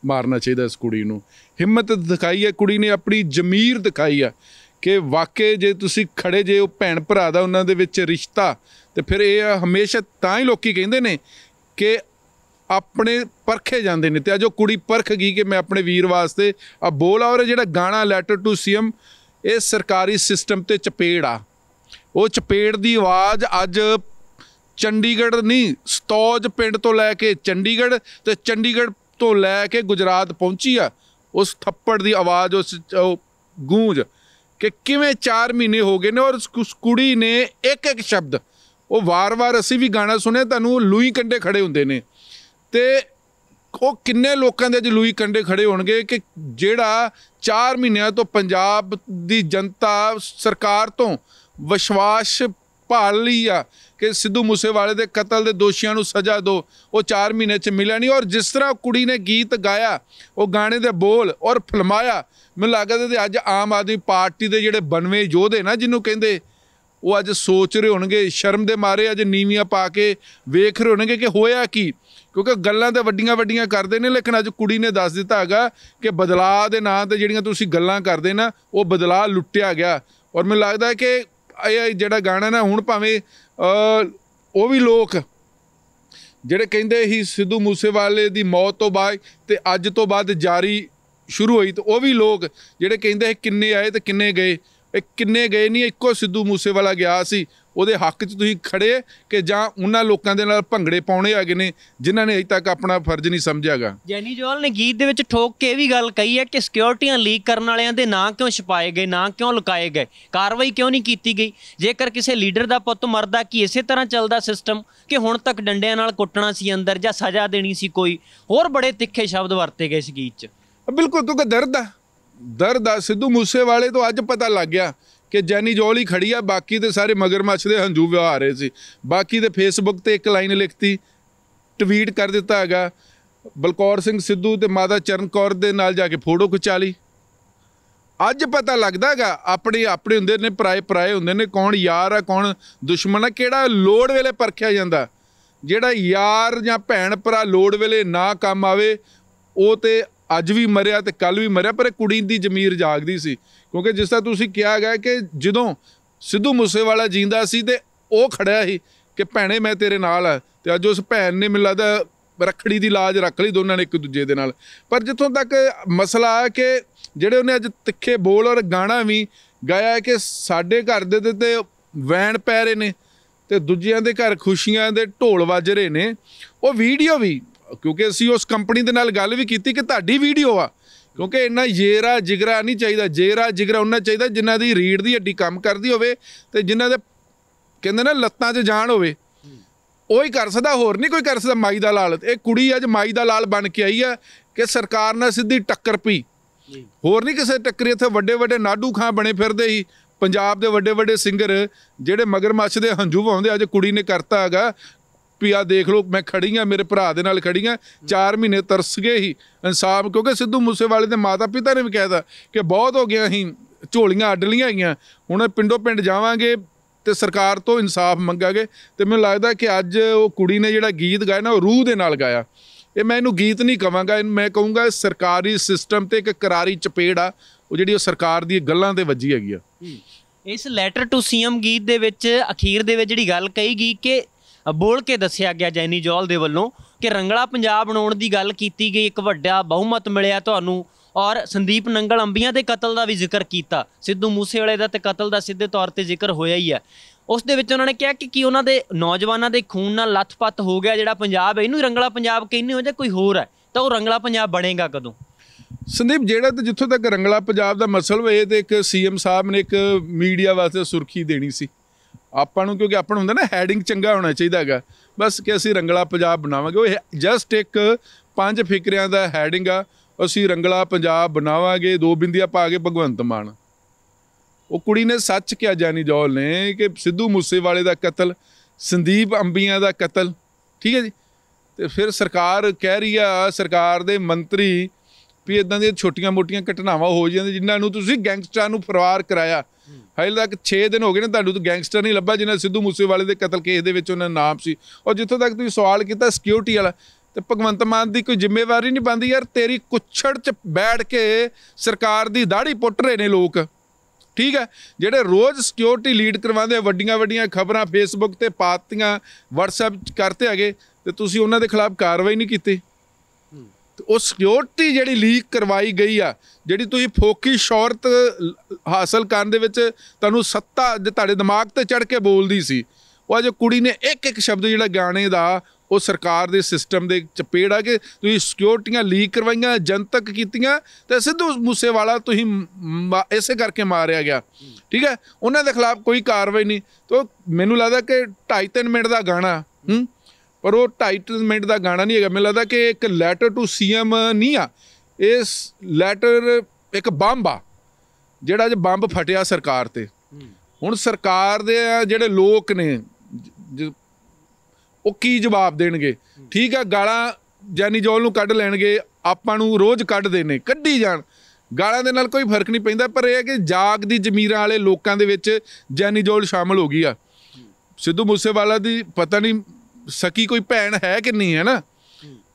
ਮਾਰਨਾ ਚਾਹੀਦਾ ਇਸ ਕੁੜੀ ਨੂੰ ਹਿੰਮਤ ਦਿਖਾਈ ਹੈ ਕੁੜੀ ਨੇ ਆਪਣੀ ਜ਼ਮੀਰ ਦਿਖਾਈ ਹੈ ਕਿ ਵਾਕਏ ਜੇ ਤੁਸੀਂ ਖੜੇ ਜੇ ਉਹ ਭੈਣ ਭਰਾ ਦਾ ਉਹਨਾਂ ਦੇ ਵਿੱਚ ਰਿਸ਼ਤਾ ਤੇ ਫਿਰ ਇਹ ਹਮੇਸ਼ਾ ਤਾਂ ਹੀ ਲੋਕੀ ਕਹਿੰਦੇ ਨੇ ਕਿ ਆਪਣੇ ਪਰਖੇ ਜਾਂਦੇ ਨੇ ਤੇ ਆ ਜੋ ਕੁੜੀ ਪਰਖ ਗਈ ਕਿ ਮੈਂ ਆਪਣੇ ਵੀਰ ਵਾਸਤੇ ਆ ਬੋਲ ਆ ਔਰ ਜਿਹੜਾ ਗਾਣਾ ਲੈਟਰ ਟੂ ਸੀਐਮ ਇਹ ਸਰਕਾਰੀ ਸਿਸਟਮ ਤੇ ਚਪੇੜ ਆ ਉਹ ਚਪੇੜ ਦੀ ਆਵਾਜ਼ ਅੱਜ ਚੰਡੀਗੜ੍ਹ ਨਹੀਂ ਸਤੌਜ ਪਿੰਡ ਤੋਂ ਲੈ ਕੇ ਚੰਡੀਗੜ੍ਹ ਤੇ ਚੰਡੀਗੜ੍ਹ ਤੋਂ ਲੈ ਕੇ ਗੁਜਰਾਤ ਪਹੁੰਚੀ ਆ ਉਸ ਥੱਪੜ ਦੀ ਆਵਾਜ਼ ਉਸ ਗੂੰਜ ਕਿ ਕਿਵੇਂ 4 ਮਹੀਨੇ ਹੋ ਗਏ ਨੇ ਔਰ ਉਸ ਕੁੜੀ ਨੇ ਇੱਕ ਇੱਕ ਸ਼ਬਦ ਉਹ ਵਾਰ-ਵਾਰ ਅਸੀਂ ਵੀ ਗਾਣਾ ਸੁਣਿਆ ਤੁਹਾਨੂੰ ਲੂਈ ਕੰਡੇ ਖੜੇ ਹੁੰਦੇ ਨੇ ਤੇ ਉਹ ਕਿੰਨੇ ਲੋਕਾਂ ਦੇ ਅੱਜ ਲੂਈ ਕੰਡੇ ਖੜੇ ਹੋਣਗੇ ਕਿ ਜਿਹੜਾ 4 ਮਹੀਨਿਆਂ ਤੋਂ ਪੰਜਾਬ ਦੀ ਜਨਤਾ ਸਰਕਾਰ ਤੋਂ ਵਿਸ਼ਵਾਸ ਭਾਲ ਲਈ ਆ ਕਿ ਸਿੱਧੂ ਮੂਸੇਵਾਲੇ ਦੇ ਕਤਲ ਦੇ ਦੋਸ਼ੀਆਂ ਨੂੰ ਸਜ਼ਾ ਦਿਓ ਉਹ 4 ਮਹੀਨੇ ਚ ਨਹੀਂ ਔਰ ਜਿਸ ਤਰ੍ਹਾਂ ਕੁੜੀ ਨੇ ਗੀਤ ਗਾਇਆ ਉਹ ਗਾਣੇ ਦੇ ਬੋਲ ਔਰ ਫਿਲਮਾਇਆ ਮੈਨੂੰ ਲੱਗਦਾ ਤੇ ਅੱਜ ਆਮ ਆਦਮੀ ਪਾਰਟੀ ਦੇ ਜਿਹੜੇ ਬਨਵੇਂ ਯੋਧੇ ਨਾ ਜਿਹਨੂੰ ਕਹਿੰਦੇ ਉਹ ਅੱਜ ਸੋਚ ਰਹੇ ਹੋਣਗੇ ਸ਼ਰਮ ਦੇ ਮਾਰੇ ਅੱਜ ਨੀਵੀਆਂ ਪਾ ਕੇ ਵੇਖ ਰਹੇ ਹੋਣਗੇ ਕਿ ਹੋਇਆ ਕੀ ਕਿਉਂਕਿ ਗੱਲਾਂ ਤਾਂ ਵੱਡੀਆਂ ਵੱਡੀਆਂ ਕਰਦੇ ਨੇ ਲੇਕਿਨ ਅੱਜ ਕੁੜੀ ਨੇ ਦੱਸ ਦਿੱਤਾ ਹੈਗਾ ਕਿ ਬਦਲਾਅ ਦੇ ਨਾਂ ਤੇ ਜਿਹੜੀਆਂ ਤੁਸੀਂ ਗੱਲਾਂ ਕਰਦੇ ਨਾ ਉਹ ਬਦਲਾਅ ਲੁੱਟਿਆ ਗਿਆ ਔਰ ਮੈਨੂੰ ਲੱਗਦਾ ਹੈ ਕਿ ਇਹ ਜਿਹੜਾ ਗਾਣਾ ਨਾ ਹੁਣ ਭਾਵੇਂ ਉਹ ਵੀ ਲੋਕ ਜਿਹੜੇ ਕਹਿੰਦੇ ਹੀ ਸਿੱਧੂ ਮੂਸੇਵਾਲੇ ਦੀ ਮੌਤ ਤੋਂ ਬਾਅਦ ਤੇ ਅੱਜ ਤੋਂ ਬਾਅਦ ਜਾਰੀ ਸ਼ੁਰੂ ਹੋਈ ਤੇ ਉਹ ਵੀ ਲੋਕ ਜਿਹੜੇ ਕਹਿੰਦੇ ਕਿੰਨੇ ਆਏ ਤੇ ਕਿੰਨੇ ਗਏ ਇਹ ਕਿੰਨੇ ਗਏ ਨਹੀਂ ਇੱਕੋ ਸਿੱਧੂ ਮੂਸੇਵਾਲਾ ਗਿਆ ਸੀ ਉਹਦੇ ਹੱਕ 'ਚ ਤੁਸੀਂ ਖੜੇ ਕਿ ਜਾਂ ਉਹਨਾਂ ਲੋਕਾਂ ਦੇ ਨਾਲ ਭੰਗੜੇ ਪਾਉਣੇ ਹੈਗੇ ਨੇ ਜਿਨ੍ਹਾਂ ਨੇ ਅਜੇ ਤੱਕ ਆਪਣਾ ਫਰਜ਼ ਨਹੀਂ ਸਮਝਿਆਗਾ ਜੈਨੀ ਜੋਲ ਨੇ ਗੀਤ ਦੇ ਵਿੱਚ ਠੋਕ ਕੇ ਵੀ ਗੱਲ ਕਹੀ ਹੈ ਕਿ ਸਿਕਿਉਰਟੀਆਂ ਲੀਕ ਕਰਨ ਵਾਲਿਆਂ ਦੇ ਨਾਂ ਕਿਉਂ ਛਪਾਏ ਗਏ ਨਾਂ ਕਿਉਂ ਲੁਕਾਏ ਗਏ ਕਾਰਵਾਈ ਕਿਉਂ ਨਹੀਂ ਕੀਤੀ ਗਈ ਜੇਕਰ ਕਿਸੇ ਲੀਡਰ ਦਾ ਪੁੱਤ ਮਰਦਾ ਕੀ ਇਸੇ ਤਰ੍ਹਾਂ ਚੱਲਦਾ ਸਿਸਟਮ ਕਿ ਹੁਣ ਤੱਕ ਡੰਡਿਆਂ ਨਾਲ ਕੁੱਟਣਾ ਸੀ ਅੰਦਰ ਜਾਂ ਸਜ਼ਾ ਦੇਣੀ ਸੀ ਕੋਈ ਹੋਰ ਬੜੇ ਤਿੱਖੇ ਸ਼ਬਦ ਵਰਤੇ ਗਏ ਇਸ ਗੀਤ 'ਚ ਬਿਲਕੁਲ ਕਿਉਂਕਿ ਦਰਦ ਆ ਦਰਦ ਆ ਸਿੱਧੂ ਮੂਸੇ ਵਾਲੇ ਤੋਂ ਅੱਜ ਪਤਾ ਲੱਗ ਗਿਆ ਕਿ ਜੈਨੀ ਜੋਲ ਹੀ ਖੜੀ ਆ ਬਾਕੀ ਤੇ ਸਾਰੇ ਮਗਰਮੱਛ ਦੇ ਹੰਝੂ ਵਹਾ ਰਹੇ ਸੀ ਬਾਕੀ ਤੇ ਫੇਸਬੁੱਕ ਤੇ ਇੱਕ ਲਾਈਨ ਲਿਖਤੀ ਟਵੀਟ ਕਰ ਦਿੱਤਾ ਹੈਗਾ ਬਲਕੌਰ ਸਿੰਘ ਸਿੱਧੂ ਤੇ ਮਾਤਾ ਚਰਨ ਕੌਰ ਦੇ ਨਾਲ ਜਾ ਕੇ ਫੋਟੋ ਖਿਚਾ ਲਈ ਅੱਜ ਪਤਾ ਲੱਗਦਾ ਹੈਗਾ ਆਪਣੇ ਆਪਣੇ ਹੁੰਦੇ ਨੇ ਪਰਾਏ ਪਰਾਏ ਹੁੰਦੇ ਨੇ ਕੌਣ ਯਾਰ ਆ ਕੌਣ ਦੁਸ਼ਮਣ ਆ ਕਿਹੜਾ ਲੋੜ ਵੇਲੇ ਪਰਖਿਆ ਜਾਂਦਾ ਜਿਹੜਾ ਯਾਰ ਜਾਂ ਭੈਣ ਭਰਾ ਲੋੜ ਵੇਲੇ ਨਾ ਕੰਮ ਆਵੇ ਉਹ ਤੇ ਅੱਜ ਵੀ ਮਰਿਆ ਤੇ ਕੱਲ ਵੀ ਮਰਿਆ ਪਰ ਕੁੜੀ ਦੀ ਜ਼ਮੀਰ ਜਾਗਦੀ ਸੀ ਕਿਉਂਕਿ ਜਿਸ ਤਰ੍ਹਾਂ ਤੁਸੀਂ ਕਿਹਾ ਗਿਆ ਕਿ ਜਦੋਂ ਸਿੱਧੂ ਮੂਸੇਵਾਲਾ ਜਿੰਦਾ ਸੀ ਤੇ ਉਹ ਖੜਿਆ ਸੀ ਕਿ ਭੈਣੇ ਮੈਂ ਤੇਰੇ ਨਾਲ ਆ ਤੇ ਅੱਜ ਉਸ ਭੈਣ ਨੇ ਮੈਨੂੰ ਲੱਗਦਾ ਰੱਖੜੀ ਦੀ ਲਾਜ ਰੱਖ ਲਈ ਦੋਨਾਂ ਨੇ ਇੱਕ ਦੂਜੇ ਦੇ ਨਾਲ ਪਰ ਜਿੱਥੋਂ ਤੱਕ ਮਸਲਾ ਆ ਕਿ ਜਿਹੜੇ ਉਹਨੇ ਅੱਜ ਤਿੱਖੇ ਬੋਲ ਔਰ ਗਾਣਾ ਵੀ ਗਾਇਆ ਕਿ ਸਾਡੇ ਘਰ ਦੇ ਤੇ ਵੈਣ ਪੈ ਰਹੇ ਨੇ ਤੇ ਦੂਜਿਆਂ ਦੇ ਘਰ ਖੁਸ਼ੀਆਂ ਦੇ ਢੋਲ ਵੱਜ ਰਹੇ ਨੇ ਉਹ ਵੀਡੀਓ ਵੀ ਕਿਉਂਕਿ ਅਸੀਂ ਉਸ ਕੰਪਨੀ ਦੇ ਨਾਲ ਗੱਲ ਵੀ ਕੀਤੀ ਕਿ ਤੁਹਾਡੀ ਵੀਡੀਓ ਆ ਕਿਉਂਕਿ ਇੰਨਾ ਜੇਰਾ ਜਿਗਰਾ ਨਹੀਂ ਚਾਹੀਦਾ ਜੇਰਾ ਜਿਗਰਾ ਉਹਨਾਂ ਚਾਹੀਦਾ ਜਿਨ੍ਹਾਂ ਦੀ ਰੀੜ ਦੀ ਹੱਡੀ ਕੰਮ ਕਰਦੀ ਹੋਵੇ ਤੇ ਜਿਨ੍ਹਾਂ ਦੇ ਕਹਿੰਦੇ ਨਾ ਲੱਤਾਂ 'ਚ ਜਾਣ ਹੋਵੇ ਉਹ ਹੀ ਕਰ ਸਕਦਾ ਹੋਰ ਨਹੀਂ ਕੋਈ ਕਰ ਸਕਦਾ ਮਾਈ ਦਾ ਲਾਲ ਇਹ ਕੁੜੀ ਅੱਜ ਮਾਈ ਦਾ ਲਾਲ ਬਣ ਕੇ ਆਈ ਹੈ ਕਿ ਸਰਕਾਰ ਨਾਲ ਸਿੱਧੀ ਟੱਕਰ ਪਈ ਹੋਰ ਨਹੀਂ ਕਿਸੇ ਟੱਕਰੀ ਇੱਥੇ ਵੱਡੇ ਵੱਡੇ ਨਾਡੂ ਖਾਂ ਬਣੇ ਫਿਰਦੇ ਹੀ ਪੰਜਾਬ ਦੇ ਵੱਡੇ ਵੱਡੇ ਸਿੰਗਰ ਜਿਹੜੇ ਮਗਰਮੱਛ ਦੇ ਹੰਝੂ ਵਾਉਂਦੇ ਅੱਜ ਕੁੜੀ ਨੇ ਕਰਤਾ ਹੈਗਾ ਵੀ ਆ ਦੇਖ ਲਓ ਮੈਂ ਖੜੀ ਆ ਮੇਰੇ ਭਰਾ ਦੇ ਨਾਲ ਖੜੀ ਆ 4 ਮਹੀਨੇ ਤਰਸ ਗਏ ਹੀ ਇਨਸਾਫ ਕਿਉਂਕਿ ਸਿੱਧੂ ਮੂਸੇਵਾਲੇ ਦੇ ਮਾਤਾ ਪਿਤਾ ਨੇ ਵੀ ਕਹਿਤਾ ਕਿ ਬਹੁਤ ਹੋ ਗਿਆ ਹੀ ਝੋਲੀਆਂ ਅੱਡ ਲੀਆਂ ਆਈਆਂ ਹੁਣ ਪਿੰਡੋਂ ਪਿੰਡ ਜਾਵਾਂਗੇ ਤੇ ਸਰਕਾਰ ਤੋਂ ਇਨਸਾਫ ਮੰਗਾਂਗੇ ਤੇ ਮੈਨੂੰ ਲੱਗਦਾ ਕਿ ਅੱਜ ਉਹ ਕੁੜੀ ਨੇ ਜਿਹੜਾ ਗੀਤ ਗਾਇਆ ਨਾ ਉਹ ਰੂਹ ਦੇ ਨਾਲ ਗਾਇਆ ਇਹ ਮੈਂ ਇਹਨੂੰ ਗੀਤ ਨਹੀਂ ਕਵਾਂਗਾ ਮੈਂ ਕਹੂੰਗਾ ਸਰਕਾਰੀ ਸਿਸਟਮ ਤੇ ਇੱਕ ਕਰਾਰੀ ਚਪੇੜ ਆ ਉਹ ਜਿਹੜੀ ਉਹ ਸਰਕਾਰ ਦੀ ਗੱਲਾਂ ਤੇ ਵੱਜੀ ਹੈਗੀ ਆ ਇਸ ਲੈਟਰ ਟੂ ਸੀਐਮ ਗੀਤ ਦੇ ਵਿੱਚ ਅਖੀਰ ਦੇ ਵਿੱਚ ਜਿਹੜੀ ਗੱਲ ਕਹੀ ਗਈ ਕਿ ਬੋਲ ਕੇ ਦੱਸਿਆ ਗਿਆ ਜੈਨੀ ਜੋਲ ਦੇ ਵੱਲੋਂ ਕਿ ਰੰਗਲਾ ਪੰਜਾਬ ਬਣਾਉਣ ਦੀ ਗੱਲ ਕੀਤੀ ਗਈ ਇੱਕ ਵੱਡਾ ਬਹੁਮਤ ਮਿਲਿਆ ਤੁਹਾਨੂੰ ਔਰ ਸੰਦੀਪ ਨੰਗਲ ਅੰਬੀਆਂ ਦੇ ਕਤਲ ਦਾ ਵੀ ਜ਼ਿਕਰ ਕੀਤਾ ਸਿੱਧੂ ਮੂਸੇਵਾਲੇ ਦਾ ਤੇ ਕਤਲ ਦਾ ਸਿੱਧੇ ਤੌਰ ਤੇ ਜ਼ਿਕਰ ਹੋਇਆ ਹੀ ਹੈ ਉਸ ਦੇ ਵਿੱਚ ਉਹਨਾਂ ਨੇ ਕਿਹਾ ਕਿ ਕੀ ਉਹਨਾਂ ਦੇ ਨੌਜਵਾਨਾਂ ਦੇ ਖੂਨ ਨਾਲ ਲੱਥਪੱਤ ਹੋ ਗਿਆ ਜਿਹੜਾ ਪੰਜਾਬ ਇਹਨੂੰ ਰੰਗਲਾ ਪੰਜਾਬ ਕਹਿੰਦੇ ਹੋ ਜਾਂ ਕੋਈ ਹੋਰ ਹੈ ਤਾਂ ਉਹ ਰੰਗਲਾ ਪੰਜਾਬ ਬਣੇਗਾ ਕਦੋਂ ਸੰਦੀਪ ਜਿਹੜਾ ਤੇ ਜਿੱਥੋਂ ਤੱਕ ਰੰਗਲਾ ਪੰਜਾਬ ਦਾ ਮਸਲਾ ਹੋਏ ਤੇ ਇੱਕ ਸੀਐਮ ਸਾਹਿਬ ਨੇ ਇੱਕ ਮੀਡੀਆ ਵਾਸਤੇ ਸੁਰਖੀ ਦੇਣੀ ਸੀ ਆਪਾਂ ਨੂੰ ਕਿਉਂਕਿ ਆਪਣਾ ਹੁੰਦਾ ਨਾ ਹੈਡਿੰਗ ਚੰਗਾ ਹੋਣਾ ਚਾਹੀਦਾ ਹੈਗਾ ਬਸ ਕਿ ਅਸੀਂ ਰੰਗਲਾ ਪੰਜਾਬ ਬਣਾਵਾਂਗੇ ਉਹ ਜਸਟ ਇੱਕ ਪੰਜ ਫਿਕਰਿਆਂ ਦਾ ਹੈਡਿੰਗ ਆ ਅਸੀਂ ਰੰਗਲਾ ਪੰਜਾਬ ਬਣਾਵਾਂਗੇ ਦੋ ਬਿੰਦੀਆਂ ਪਾ ਕੇ ਭਗਵੰਤ ਮਾਨ ਉਹ ਕੁੜੀ ਨੇ ਸੱਚ ਕਿਹਾ ਜਾਨੀ ਜੋਲ ਨੇ ਕਿ ਸਿੱਧੂ ਮੂਸੇਵਾਲੇ ਦਾ ਕਤਲ ਸੰਦੀਪ ਅੰਬੀਆਂ ਦਾ ਕਤਲ ਠੀਕ ਹੈ ਜੀ ਤੇ ਫਿਰ ਸਰਕਾਰ ਕਹਿ ਰਹੀ ਆ ਸਰਕਾਰ ਦੇ ਮੰਤਰੀ ਵੀ ਇਦਾਂ ਦੀਆਂ ਛੋਟੀਆਂ-ਮੋਟੀਆਂ ਘਟਨਾਵਾਂ ਹੋ ਜਾਂਦੀਆਂ ਜਿਨ੍ਹਾਂ ਨੂੰ ਤੁਸੀਂ ਗੈਂਗਸਟਰਾਂ ਨੂੰ ਫਰਾਰ ਕਰਾਇਆ ਹਾਲੇ ਤੱਕ 6 ਦਿਨ ਹੋ ਗਏ ਨੇ ਤੁਹਾਨੂੰ ਤਾਂ ਗੈਂਗਸਟਰ ਨਹੀਂ ਲੱਭਾ ਜਿਹਨਾਂ ਸਿੱਧੂ ਮੂਸੇਵਾਲੇ ਦੇ ਕਤਲ ਕੇਸ ਦੇ ਵਿੱਚ ਉਹਨਾਂ ਦਾ ਨਾਮ ਸੀ ਔਰ ਜਿੱਥੋਂ ਤੱਕ ਤੁਸੀਂ ਸਵਾਲ ਕੀਤਾ ਸਿਕਿਉਰਿਟੀ ਵਾਲਾ ਤੇ ਭਗਵੰਤ ਮਾਨ ਦੀ ਕੋਈ ਜ਼ਿੰਮੇਵਾਰੀ ਨਹੀਂ ਬੰਦੀ ਯਾਰ ਤੇਰੀ ਕੁੱਛੜ 'ਚ ਬੈਠ ਕੇ ਸਰਕਾਰ ਦੀ ਦਾੜੀ ਪੁੱਟ ਰਹੇ ਨੇ ਲੋਕ ਠੀਕ ਹੈ ਜਿਹੜੇ ਰੋਜ਼ ਸਿਕਿਉਰਿਟੀ ਲੀਡ ਕਰਵਾਉਂਦੇ ਵੱਡੀਆਂ ਵੱਡੀਆਂ ਖਬਰਾਂ ਫੇਸਬੁੱਕ ਤੇ ਪਾਤੀਆਂ WhatsApp ਕਰਤੇ ਹੈਗੇ ਤੇ ਤੁਸੀਂ ਉਹਨਾਂ ਦੇ ਖਿਲਾਫ ਕਾਰਵਾਈ ਨਹੀਂ ਕੀਤੀ ਉਹ ਸਿਕਿਉਰਿਟੀ ਜਿਹੜੀ ਲੀਕ ਕਰਵਾਈ ਗਈ ਆ ਜਿਹੜੀ ਤੁਸੀਂ ਫੋਕੀ ਸ਼ੌਹਰਤ ਹਾਸਲ ਕਰਨ ਦੇ ਵਿੱਚ ਤੁਹਾਨੂੰ ਸੱਤਾ ਤੁਹਾਡੇ ਦਿਮਾਗ ਤੇ ਚੜ ਕੇ ਬੋਲਦੀ ਸੀ ਉਹ ਅਜੇ ਕੁੜੀ ਨੇ ਇੱਕ ਇੱਕ ਸ਼ਬਦ ਜਿਹੜਾ ਗਾਣੇ ਦਾ ਉਹ ਸਰਕਾਰ ਦੇ ਸਿਸਟਮ ਦੇ ਚਪੇੜ ਆ ਕਿ ਤੁਸੀਂ ਸਿਕਿਉਰਟੀਆਂ ਲੀਕ ਕਰਵਾਈਆਂ ਜਨਤਕ ਕੀਤੀਆਂ ਤੇ ਸਿੱਧੂ ਮੂਸੇਵਾਲਾ ਤੁਸੀਂ ਐਸੇ ਕਰਕੇ ਮਾਰਿਆ ਗਿਆ ਠੀਕ ਹੈ ਉਹਨਾਂ ਦੇ ਖਿਲਾਫ ਕੋਈ ਕਾਰਵਾਈ ਨਹੀਂ ਤੋਂ ਮੈਨੂੰ ਲੱਗਦਾ ਕਿ 2.5 3 ਮਿੰਟ ਦਾ ਗਾਣਾ ਹੂੰ ਪਰ ਉਹ ਟਾਈਟਲਮੈਂਟ ਦਾ ਗਾਣਾ ਨਹੀਂ ਹੈਗਾ ਮੈਨੂੰ ਲੱਗਦਾ ਕਿ ਇੱਕ ਲੈਟਰ ਟੂ ਸੀਐਮ ਨਹੀਂ ਆ ਇਸ ਲੈਟਰ ਇੱਕ ਬੰਬ ਆ ਜਿਹੜਾ ਜੇ ਬੰਬ ਫਟਿਆ ਸਰਕਾਰ ਤੇ ਹੁਣ ਸਰਕਾਰ ਦੇ ਜਿਹੜੇ ਲੋਕ ਨੇ ਉਹ ਕੀ ਜਵਾਬ ਦੇਣਗੇ ਠੀਕ ਆ ਗਾਲਾਂ ਜੈਨੀ ਜੋਲ ਨੂੰ ਕੱਢ ਲੈਣਗੇ ਆਪਾਂ ਨੂੰ ਰੋਜ਼ ਕੱਢਦੇ ਨੇ ਕੱਢੀ ਜਾਣ ਗਾਲਾਂ ਦੇ ਨਾਲ ਕੋਈ ਫਰਕ ਨਹੀਂ ਪੈਂਦਾ ਪਰ ਇਹ ਹੈ ਕਿ ਜਾਗ ਦੀ ਜ਼ਮੀਰਾਂ ਵਾਲੇ ਲੋਕਾਂ ਦੇ ਵਿੱਚ ਜੈਨੀ ਜੋਲ ਸ਼ਾਮਲ ਹੋ ਗਈ ਆ ਸਿੱਧੂ ਮੂਸੇਵਾਲਾ ਦੀ ਪਤਾ ਨਹੀਂ ਸਕੀ ਕੋਈ ਭੈਣ ਹੈ ਕਿ ਨਹੀਂ ਹੈ ਨਾ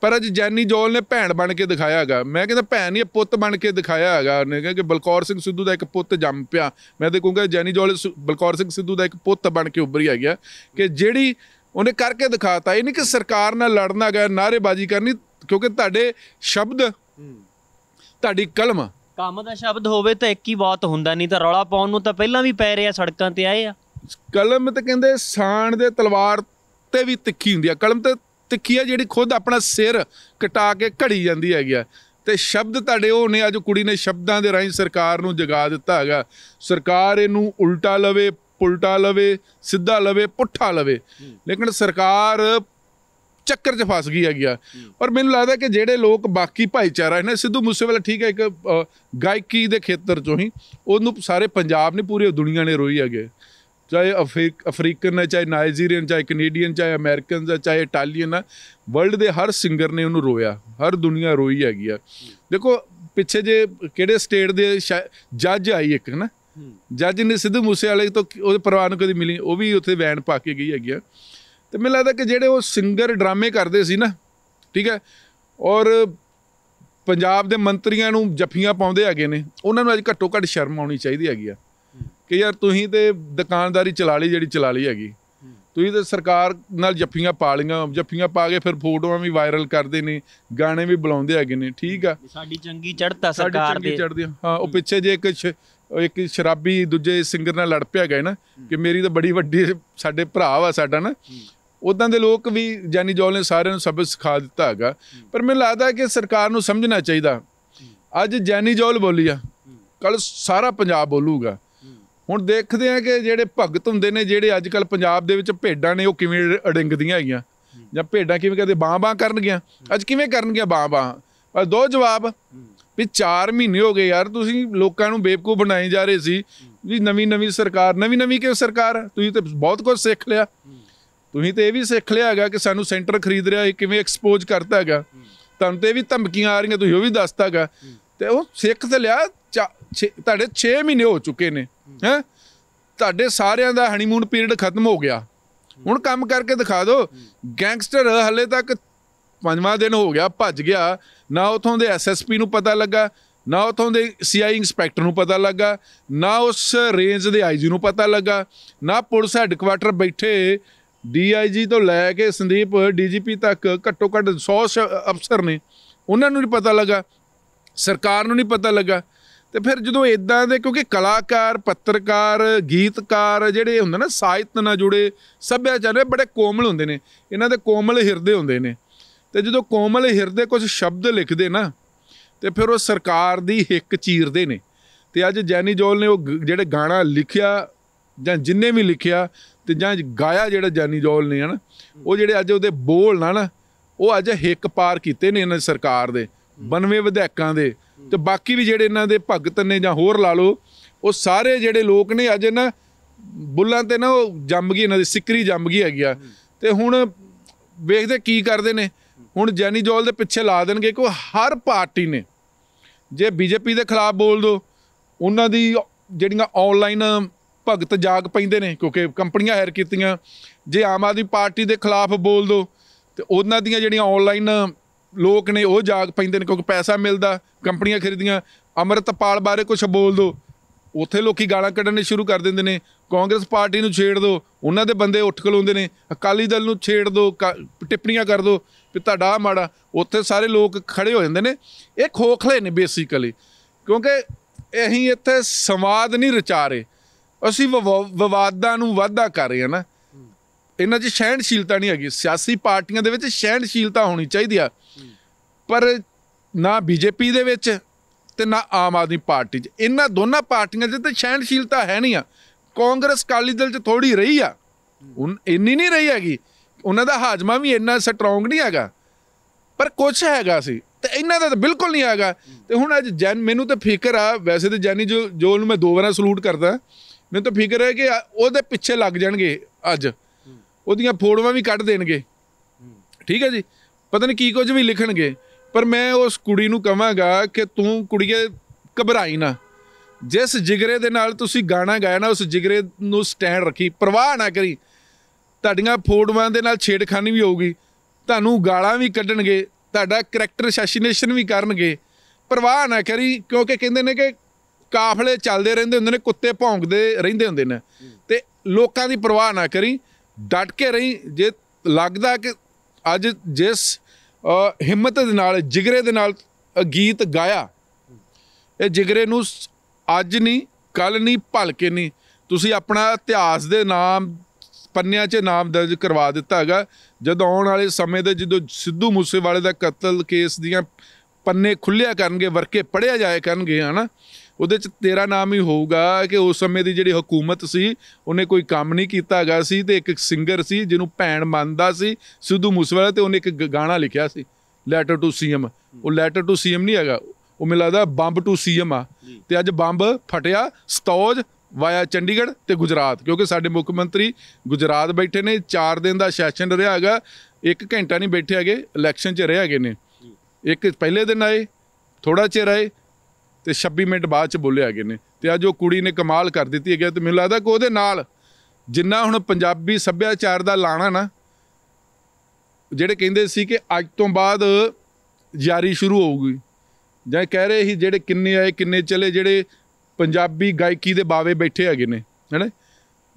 ਪਰ ਅੱਜ ਜੈਨੀ ਜੋਲ ਨੇ ਭੈਣ ਬਣ ਕੇ ਦਿਖਾਇਆ ਹੈਗਾ ਮੈਂ ਕਹਿੰਦਾ ਭੈਣ ਨਹੀਂ ਪੁੱਤ ਬਣ ਕੇ ਦਿਖਾਇਆ ਹੈਗਾ ਉਹਨੇ ਕਿਹਾ ਕਿ ਬਲਕੌਰ ਸਿੰਘ ਸਿੱਧੂ ਦਾ ਇੱਕ ਪੁੱਤ ਜੰਮ ਪਿਆ ਮੈਂ ਤੇ ਕਹੂੰਗਾ ਜੈਨੀ ਜੋਲ ਬਲਕੌਰ ਸਿੰਘ ਸਿੱਧੂ ਦਾ ਇੱਕ ਪੁੱਤ ਬਣ ਕੇ ਉੱਭਰੀ ਆ ਗਿਆ ਕਿ ਜਿਹੜੀ ਉਹਨੇ ਕਰਕੇ ਦਿਖਾਤਾ ਇਹ ਨਹੀਂ ਕਿ ਸਰਕਾਰ ਨਾਲ ਲੜਨਾ ਗਿਆ ਨਾਰੇਬਾਜ਼ੀ ਕਰਨੀ ਕਿਉਂਕਿ ਤੁਹਾਡੇ ਸ਼ਬਦ ਤੁਹਾਡੀ ਕਲਮ ਕੰਮ ਦਾ ਸ਼ਬਦ ਹੋਵੇ ਤਾਂ ਇੱਕ ਹੀ ਬਾਤ ਹੁੰਦਾ ਨਹੀਂ ਤਾਂ ਰੌਲਾ ਪਾਉਣ ਨੂੰ ਤਾਂ ਪਹਿਲਾਂ ਵੀ ਪੈ ਰਿਹਾ ਸੜਕਾਂ ਤੇ ਆਏ ਆ ਕਲਮ ਤੇ ਕਹਿੰਦੇ ਸਾਣ ਦੇ ਤਲਵਾਰ ਤੇ ਵੀ ਤਿੱਖੀ ਹੁੰਦੀ ਆ ਕਲਮ ਤੇ ਤਿੱਖੀ ਆ ਜਿਹੜੀ ਖੁਦ ਆਪਣਾ ਸਿਰ ਕਟਾ ਕੇ ਘੜੀ ਜਾਂਦੀ ਹੈਗੀ ਆ ਤੇ ਸ਼ਬਦ ਤੁਹਾਡੇ ਉਹ ਨੇ ਅੱਜ ਕੁੜੀ ਨੇ ਸ਼ਬਦਾਂ ਦੇ ਰਾਹੀਂ ਸਰਕਾਰ ਨੂੰ ਜਗਾ ਦਿੱਤਾ ਹੈਗਾ ਸਰਕਾਰ ਇਹਨੂੰ ਉਲਟਾ ਲਵੇ ਪੁਲਟਾ ਲਵੇ ਸਿੱਧਾ ਲਵੇ ਪੁੱਠਾ ਲਵੇ ਲੇਕਿਨ ਸਰਕਾਰ ਚੱਕਰ 'ਚ ਫਸ ਗਈ ਹੈਗੀ ਆ ਔਰ ਮੈਨੂੰ ਲੱਗਦਾ ਕਿ ਜਿਹੜੇ ਲੋਕ ਬਾਕੀ ਭਾਈਚਾਰਾ ਇਹਨੇ ਸਿੱਧੂ ਮੂਸੇਵਾਲਾ ਠੀਕ ਹੈ ਇੱਕ ਗਾਇਕੀ ਦੇ ਖੇਤਰ ਚੋਂ ਹੀ ਉਹਨੂੰ ਸਾਰੇ ਪੰਜਾਬ ਨੇ ਪੂਰੀ ਦੁਨੀਆ ਨੇ ਰੋਈ ਹੈਗੇ ਚਾਹੇ ਅਫਰੀਕਨ ਹੈ ਚਾਹੇ ਨਾਈਜੀਰੀਅਨ ਚਾਹੇ ਕੈਨੇਡੀਅਨ ਚਾਹੇ ਅਮਰੀਕਨ ਹੈ ਚਾਹੇ ਇਟਾਲੀਅਨ ਹੈ ਵਰਲਡ ਦੇ ਹਰ ਸਿੰਗਰ ਨੇ ਉਹਨੂੰ ਰੋਇਆ ਹਰ ਦੁਨੀਆ ਰੋਈ ਹੈਗੀ ਆ ਦੇਖੋ ਪਿੱਛੇ ਜੇ ਕਿਹੜੇ ਸਟੇਟ ਦੇ ਜੱਜ ਆਈ ਇੱਕ ਹੈ ਨਾ ਜੱਜ ਨੇ ਸਿੱਧੂ ਮੂਸੇ ਵਾਲੇ ਤੋਂ ਉਹਦੇ ਪਰਿਵਾਰ ਨੂੰ ਕਦੀ ਮਿਲੀ ਉਹ ਵੀ ਉੱਥੇ ਵੈਨ ਪਾ ਕੇ ਗਈ ਹੈਗੀ ਆ ਤੇ ਮੈਨੂੰ ਲੱਗਦਾ ਕਿ ਜਿਹੜੇ ਉਹ ਸਿੰਗਰ ਡਰਾਮੇ ਕਰਦੇ ਸੀ ਨਾ ਠੀਕ ਹੈ ਔਰ ਪੰਜਾਬ ਦੇ ਮੰਤਰੀਆਂ ਨੂੰ ਜੱਫੀਆਂ ਪਾਉਂਦੇ ਹੈਗੇ ਨੇ ਉਹਨਾਂ ਨੂੰ ਅੱਜ ਘੱਟੋ ਘੱਟ ਸ਼ਰਮ ਆਉਣੀ ਚਾਹੀਦੀ ਹੈਗੀ ਆ ਕਿ ਯਾਰ ਤੁਸੀਂ ਤੇ ਦੁਕਾਨਦਾਰੀ ਚਲਾ ਲਈ ਜਿਹੜੀ ਚਲਾ ਲਈ ਹੈਗੀ ਤੁਸੀਂ ਤੇ ਸਰਕਾਰ ਨਾਲ ਜੱਫੀਆਂ ਪਾ ਲੀਆਂ ਜੱਫੀਆਂ ਪਾ ਕੇ ਫਿਰ ਫੋਟੋਆਂ ਵੀ ਵਾਇਰਲ ਕਰਦੇ ਨੇ ਗਾਣੇ ਵੀ ਬੁਲਾਉਂਦੇ ਹੈਗੇ ਨੇ ਠੀਕ ਆ ਸਾਡੀ ਚੰਗੀ ਚੜਤਾ ਸਰਕਾਰ ਦੇ ਚੜਦੀ ਹਾਂ ਉਹ ਪਿੱਛੇ ਜੇ ਇੱਕ ਇੱਕ ਸ਼ਰਾਬੀ ਦੂਜੇ ਸਿੰਗਰ ਨਾਲ ਲੜ ਪਿਆ ਗਏ ਨਾ ਕਿ ਮੇਰੀ ਤਾਂ ਬੜੀ ਵੱਡੀ ਸਾਡੇ ਭਰਾ ਵਾ ਸਾਡਾ ਨਾ ਉਦਾਂ ਦੇ ਲੋਕ ਵੀ ਜਾਨੀ ਜੋਲ ਨੇ ਸਾਰਿਆਂ ਨੂੰ ਸਬਕ ਸਿਖਾ ਦਿੱਤਾ ਹੈਗਾ ਪਰ ਮੈਨੂੰ ਲੱਗਦਾ ਕਿ ਸਰਕਾਰ ਨੂੰ ਸਮਝਣਾ ਚਾਹੀਦਾ ਅੱਜ ਜਾਨੀ ਜੋਲ ਬੋਲੀ ਆ ਕੱਲ ਸਾਰਾ ਪੰਜਾਬ ਬੋਲੂਗਾ ਹੁਣ ਦੇਖਦੇ ਆ ਕਿ ਜਿਹੜੇ ਭਗਤ ਹੁੰਦੇ ਨੇ ਜਿਹੜੇ ਅੱਜ ਕੱਲ ਪੰਜਾਬ ਦੇ ਵਿੱਚ ਭੇਡਾਂ ਨੇ ਉਹ ਕਿਵੇਂ ਅੜਿੰਗਦੀਆਂ ਹੈਗੀਆਂ ਜਾਂ ਭੇਡਾਂ ਕਿਵੇਂ ਕਦੇ ਬਾਂ-ਬਾਂ ਕਰਨਗੀਆਂ ਅੱਜ ਕਿਵੇਂ ਕਰਨਗੀਆਂ ਬਾਂ-ਬਾਂ ਪਰ ਦੋ ਜਵਾਬ ਵੀ 4 ਮਹੀਨੇ ਹੋ ਗਏ ਯਾਰ ਤੁਸੀਂ ਲੋਕਾਂ ਨੂੰ ਬੇਵਕੂ ਬਣਾਏ ਜਾ ਰਹੇ ਸੀ ਵੀ ਨਵੀਂ ਨਵੀਂ ਸਰਕਾਰ ਨਵੀਂ ਨਵੀਂ ਕਿਉਂ ਸਰਕਾਰ ਤੁਸੀਂ ਤੇ ਬਹੁਤ ਕੁਝ ਸਿੱਖ ਲਿਆ ਤੁਸੀਂ ਤੇ ਇਹ ਵੀ ਸਿੱਖ ਲਿਆ ਹੈਗਾ ਕਿ ਸਾਨੂੰ ਸੈਂਟਰ ਖਰੀਦ ਰਿਹਾ ਇਹ ਕਿਵੇਂ ਐਕਸਪੋਜ਼ ਕਰਦਾ ਹੈਗਾ ਤੁਹਾਨੂੰ ਤੇ ਵੀ ਧਮਕੀਆਂ ਆ ਰਹੀਆਂ ਤੁਸੀਂ ਉਹ ਵੀ ਦੱਸਦਾ ਹੈਗਾ ਤੇ ਉਹ ਸਿੱਖ ਤੇ ਲਿਆ ਤੁਹਾਡੇ 6 ਮਹੀਨੇ ਹੋ ਚੁੱਕੇ ਨੇ ਹੈ ਤੁਹਾਡੇ ਸਾਰਿਆਂ ਦਾ ਹਨੀਮੂਨ ਪੀਰੀਅਡ ਖਤਮ ਹੋ ਗਿਆ ਹੁਣ ਕੰਮ ਕਰਕੇ ਦਿਖਾ ਦਿਓ ਗੈਂਗਸਟਰ ਹਲੇ ਤੱਕ ਪੰਜਵਾਂ ਦਿਨ ਹੋ ਗਿਆ ਭੱਜ ਗਿਆ ਨਾ ਉਥੋਂ ਦੇ ਐਸਐਸਪੀ ਨੂੰ ਪਤਾ ਲੱਗਾ ਨਾ ਉਥੋਂ ਦੇ ਸੀਆਈ ਇੰਸਪੈਕਟਰ ਨੂੰ ਪਤਾ ਲੱਗਾ ਨਾ ਉਸ ਰੇਂਜ ਦੇ ਆਈਜੀ ਨੂੰ ਪਤਾ ਲੱਗਾ ਨਾ ਪੁਲਿਸ ਹੈੱਡਕੁਆਟਰ ਬੈਠੇ ਡੀਆਈਜੀ ਤੋਂ ਲੈ ਕੇ ਸੰਦੀਪ ਡੀਜੀਪੀ ਤੱਕ ਘੱਟੋ ਘੱਟ 100 ਅਫਸਰ ਨੇ ਉਹਨਾਂ ਨੂੰ ਨਹੀਂ ਪਤਾ ਲੱਗਾ ਸਰਕਾਰ ਨੂੰ ਨਹੀਂ ਪਤਾ ਲੱਗਾ ਤੇ ਫਿਰ ਜਦੋਂ ਇਦਾਂ ਦੇ ਕਿਉਂਕਿ ਕਲਾਕਾਰ ਪੱਤਰਕਾਰ ਗੀਤਕਾਰ ਜਿਹੜੇ ਹੁੰਦੇ ਨਾ ਸਾਹਿਤ ਨਾਲ ਜੁੜੇ ਸੱਭਿਆਚਾਰ ਬੜੇ ਕੋਮਲ ਹੁੰਦੇ ਨੇ ਇਹਨਾਂ ਦੇ ਕੋਮਲ ਹਿਰਦੇ ਹੁੰਦੇ ਨੇ ਤੇ ਜਦੋਂ ਕੋਮਲ ਹਿਰਦੇ ਕੁਝ ਸ਼ਬਦ ਲਿਖਦੇ ਨਾ ਤੇ ਫਿਰ ਉਹ ਸਰਕਾਰ ਦੀ ਹਿੱਕ ਚੀਰਦੇ ਨੇ ਤੇ ਅੱਜ ਜੈਨੀ ਜੋਲ ਨੇ ਉਹ ਜਿਹੜੇ ਗਾਣਾ ਲਿਖਿਆ ਜਾਂ ਜਿੰਨੇ ਵੀ ਲਿਖਿਆ ਤੇ ਜਾਂ ਗਾਇਆ ਜਿਹੜਾ ਜੈਨੀ ਜੋਲ ਨੇ ਹਨ ਉਹ ਜਿਹੜੇ ਅੱਜ ਉਹਦੇ ਬੋਲ ਨਾ ਉਹ ਅੱਜ ਹਿੱਕ ਪਾਰ ਕੀਤੇ ਨੇ ਇਹਨਾਂ ਸਰਕਾਰ ਦੇ 92 ਵਿਧਾਇਕਾਂ ਦੇ ਤੇ ਬਾਕੀ ਵੀ ਜਿਹੜੇ ਇਹਨਾਂ ਦੇ ਭਗਤ ਨੇ ਜਾਂ ਹੋਰ ਲਾ ਲਓ ਉਹ ਸਾਰੇ ਜਿਹੜੇ ਲੋਕ ਨੇ ਅੱਜ ਨਾ ਬੁੱਲਾਂ ਤੇ ਨਾ ਉਹ ਜੰਮ ਗਈ ਇਹਨਾਂ ਦੀ ਸਿੱਕਰੀ ਜੰਮ ਗਈ ਹੈਗੀ ਆ ਤੇ ਹੁਣ ਵੇਖਦੇ ਕੀ ਕਰਦੇ ਨੇ ਹੁਣ ਜੈਨੀ ਜੋਲ ਦੇ ਪਿੱਛੇ ਲਾ ਦੇਣਗੇ ਕਿ ਹਰ ਪਾਰਟੀ ਨੇ ਜੇ ਬੀਜੇਪੀ ਦੇ ਖਿਲਾਫ ਬੋਲ ਦੋ ਉਹਨਾਂ ਦੀ ਜਿਹੜੀਆਂ ਆਨਲਾਈਨ ਭਗਤ ਜਾਗ ਪੈਂਦੇ ਨੇ ਕਿਉਂਕਿ ਕੰਪਨੀਆਂ ਹਾਇਰ ਕੀਤੀਆਂ ਜੇ ਆਮ ਆਦਮੀ ਪਾਰਟੀ ਦੇ ਖਿਲਾਫ ਬੋਲ ਦੋ ਤੇ ਉਹਨਾਂ ਦੀਆਂ ਜਿਹੜੀਆਂ ਆਨਲਾਈਨ ਲੋਕ ਨੇ ਉਹ ਜਾਗ ਪੈਂਦੇ ਨੇ ਕਿਉਂਕਿ ਪੈਸਾ ਮਿਲਦਾ ਕੰਪਨੀਆਂ ਖਰੀਦੀਆਂ ਅਮਰਤਪਾਲ ਬਾਰੇ ਕੁਝ ਬੋਲ ਦੋ ਉੱਥੇ ਲੋਕੀ ਗਾਲਾਂ ਕੱਢਣੇ ਸ਼ੁਰੂ ਕਰ ਦਿੰਦੇ ਨੇ ਕਾਂਗਰਸ ਪਾਰਟੀ ਨੂੰ ਛੇੜ ਦੋ ਉਹਨਾਂ ਦੇ ਬੰਦੇ ਉੱਠ ਖਲੋਂਦੇ ਨੇ ਅਕਾਲੀ ਦਲ ਨੂੰ ਛੇੜ ਦੋ ਟਿੱਪਣੀਆਂ ਕਰ ਦੋ ਵੀ ਤੁਹਾਡਾ ਮਾੜਾ ਉੱਥੇ ਸਾਰੇ ਲੋਕ ਖੜੇ ਹੋ ਜਾਂਦੇ ਨੇ ਇਹ ਖੋਖਲੇ ਨੇ ਬੇਸਿਕਲੀ ਕਿਉਂਕਿ ਅਸੀਂ ਇੱਥੇ ਸੰਵਾਦ ਨਹੀਂ ਰਚਾਰੇ ਅਸੀਂ ਵਿਵਾਦਾਂ ਨੂੰ ਵਾਧਾ ਕਰ ਰਹੇ ਹਾਂ ਨਾ ਇਹਨਾਂ 'ਚ ਸਹਿਣਸ਼ੀਲਤਾ ਨਹੀਂ ਹੈਗੀ ਸਿਆਸੀ ਪਾਰਟੀਆਂ ਦੇ ਵਿੱਚ ਸਹਿਣਸ਼ੀਲਤਾ ਹੋਣੀ ਚਾਹੀਦੀ ਆ ਪਰ ਨਾ ਬੀਜੇਪੀ ਦੇ ਵਿੱਚ ਤੇ ਨਾ ਆਮ ਆਦਮੀ ਪਾਰਟੀ 'ਚ ਇਹਨਾਂ ਦੋਨਾਂ ਪਾਰਟੀਆਂ 'ਚ ਤੇ ਸ਼ੈਨਸ਼ੀਲਤਾ ਹੈ ਨਹੀਂ ਆ ਕਾਂਗਰਸ ਕਾਲੀ ਦਲ 'ਚ ਥੋੜੀ ਰਹੀ ਆ ਉਹ ਇੰਨੀ ਨਹੀਂ ਰਹੀ ਹੈਗੀ ਉਹਨਾਂ ਦਾ ਹਾਜਮਾ ਵੀ ਇੰਨਾ ਸਟਰੋਂਗ ਨਹੀਂ ਹੈਗਾ ਪਰ ਕੁਝ ਹੈਗਾ ਸੀ ਤੇ ਇਹਨਾਂ ਦਾ ਤਾਂ ਬਿਲਕੁਲ ਨਹੀਂ ਹੈਗਾ ਤੇ ਹੁਣ ਅੱਜ ਜੈਨ ਮੈਨੂੰ ਤਾਂ ਫਿਕਰ ਆ ਵੈਸੇ ਤੇ ਜੈਨੀ ਜੋ ਜੋ ਨੂੰ ਮੈਂ ਦੋ ਵਾਰਾਂ ਸਲੂਟ ਕਰਦਾ ਮੈਨੂੰ ਤਾਂ ਫਿਕਰ ਹੈ ਕਿ ਉਹਦੇ ਪਿੱਛੇ ਲੱਗ ਜਾਣਗੇ ਅੱਜ ਉਹਦੀਆਂ ਫੋੜਵਾਂ ਵੀ ਕੱਢ ਦੇਣਗੇ ਠੀਕ ਹੈ ਜੀ ਪਤਾ ਨਹੀਂ ਕੀ ਕੁਝ ਵੀ ਲਿਖਣਗੇ ਪਰ ਮੈਂ ਉਸ ਕੁੜੀ ਨੂੰ ਕਹਾਂਗਾ ਕਿ ਤੂੰ ਕੁੜੀਏ ਘਬਰਾਈ ਨਾ ਜਿਸ ਜਿਗਰੇ ਦੇ ਨਾਲ ਤੁਸੀਂ ਗਾਣਾ ਗਾਇਆ ਨਾ ਉਸ ਜਿਗਰੇ ਨੂੰ ਸਟੈਂਡ ਰੱਖੀ ਪਰਵਾਹ ਨਾ ਕਰੀ ਤੁਹਾਡੀਆਂ ਫੋਟੋਆਂ ਦੇ ਨਾਲ ਛੇੜਖਾਨੀ ਵੀ ਹੋਊਗੀ ਤੁਹਾਨੂੰ ਗਾਲਾਂ ਵੀ ਕੱਢਣਗੇ ਤੁਹਾਡਾ ਕੈਰੈਕਟਰ ਅਸੈਸੀਨੇਸ਼ਨ ਵੀ ਕਰਨਗੇ ਪਰਵਾਹ ਨਾ ਕਰੀ ਕਿਉਂਕਿ ਕਹਿੰਦੇ ਨੇ ਕਿ ਕਾਫਲੇ ਚੱਲਦੇ ਰਹਿੰਦੇ ਹੁੰਦੇ ਨੇ ਕੁੱਤੇ ਭੌਂਕਦੇ ਰਹਿੰਦੇ ਹੁੰਦੇ ਨੇ ਤੇ ਲੋਕਾਂ ਦੀ ਪਰਵਾਹ ਨਾ ਕਰੀ ਡਟ ਕੇ ਰਹੀ ਜੇ ਲੱਗਦਾ ਕਿ ਅੱਜ ਜਿਸ ਹਿੰਮਤ ਦੇ ਨਾਲ ਜਿਗਰੇ ਦੇ ਨਾਲ ਗੀਤ ਗਾਇਆ ਇਹ ਜਿਗਰੇ ਨੂੰ ਅੱਜ ਨਹੀਂ ਕੱਲ ਨਹੀਂ ਭਲਕੇ ਨਹੀਂ ਤੁਸੀਂ ਆਪਣਾ ਇਤਿਹਾਸ ਦੇ ਨਾਮ ਪੰਨਿਆਂ 'ਚ ਨਾਮ ਦਰਜ ਕਰਵਾ ਦਿੱਤਾ ਹੈਗਾ ਜਦੋਂ ਆਉਣ ਵਾਲੇ ਸਮੇਂ ਦੇ ਜਦੋਂ ਸਿੱਧੂ ਮੂਸੇਵਾਲੇ ਦਾ ਕਤਲ ਕੇਸ ਦੀਆਂ ਪੰਨੇ ਖੁੱਲਿਆ ਕਰਨਗੇ ਵਰਕੇ ਪੜਿਆ ਜਾਇਆ ਕਰਨਗੇ ਹਨਾ ਉਹਦੇ ਚ ਤੇਰਾ ਨਾਮ ਹੀ ਹੋਊਗਾ ਕਿ ਉਸ ਸਮੇਂ ਦੀ ਜਿਹੜੀ ਹਕੂਮਤ ਸੀ ਉਹਨੇ ਕੋਈ ਕੰਮ ਨਹੀਂ ਕੀਤਾ ਹੈਗਾ ਸੀ ਤੇ ਇੱਕ ਸਿੰਗਰ ਸੀ ਜਿਹਨੂੰ ਭੈਣ ਮੰਨਦਾ ਸੀ ਸਿੱਧੂ ਮੂਸੇਵਾਲਾ ਤੇ ਉਹਨੇ ਇੱਕ ਗਾਣਾ ਲਿਖਿਆ ਸੀ ਲੈਟਰ ਟੂ ਸੀਐਮ ਉਹ ਲੈਟਰ ਟੂ ਸੀਐਮ ਨਹੀਂ ਹੈਗਾ ਉਹ ਮਿਲਦਾ ਬੰਬ ਟੂ ਸੀਐਮ ਆ ਤੇ ਅੱਜ ਬੰਬ ਫਟਿਆ ਸਤੌਜ ਵਾਇਆ ਚੰਡੀਗੜ੍ਹ ਤੇ ਗੁਜਰਾਤ ਕਿਉਂਕਿ ਸਾਡੇ ਮੁੱਖ ਮੰਤਰੀ ਗੁਜਰਾਤ ਬੈਠੇ ਨੇ 4 ਦਿਨ ਦਾ ਸੈਸ਼ਨ ਰਿਹਾ ਹੈਗਾ 1 ਘੰਟਾ ਨਹੀਂ ਬੈਠੇ ਹੈਗੇ ਇਲੈਕਸ਼ਨ 'ਚ ਰਹੇ ਹੈਗੇ ਨੇ ਇੱਕ ਪਹਿਲੇ ਦਿਨ ਆਏ ਥੋੜਾ ਚਿਰ ਆਏ ਤੇ 26 ਮਿੰਟ ਬਾਅਦ ਚ ਬੋਲੇ ਆ ਗਏ ਨੇ ਤੇ ਅੱਜ ਉਹ ਕੁੜੀ ਨੇ ਕਮਾਲ ਕਰ ਦਿੱਤੀ ਹੈਗਾ ਤੇ ਮੈਨੂੰ ਲੱਗਦਾ ਕਿ ਉਹਦੇ ਨਾਲ ਜਿੰਨਾ ਹੁਣ ਪੰਜਾਬੀ ਸੱਭਿਆਚਾਰ ਦਾ ਲਾਣਾ ਨਾ ਜਿਹੜੇ ਕਹਿੰਦੇ ਸੀ ਕਿ ਅੱਜ ਤੋਂ ਬਾਅਦ ਜਾਰੀ ਸ਼ੁਰੂ ਹੋਊਗੀ ਜਾਂ ਕਹਿ ਰਹੇ ਸੀ ਜਿਹੜੇ ਕਿੰਨੇ ਆਏ ਕਿੰਨੇ ਚਲੇ ਜਿਹੜੇ ਪੰਜਾਬੀ ਗਾਇਕੀ ਦੇ ਬਾਵੇ ਬੈਠੇ ਹੈਗੇ ਨੇ ਹੈਨਾ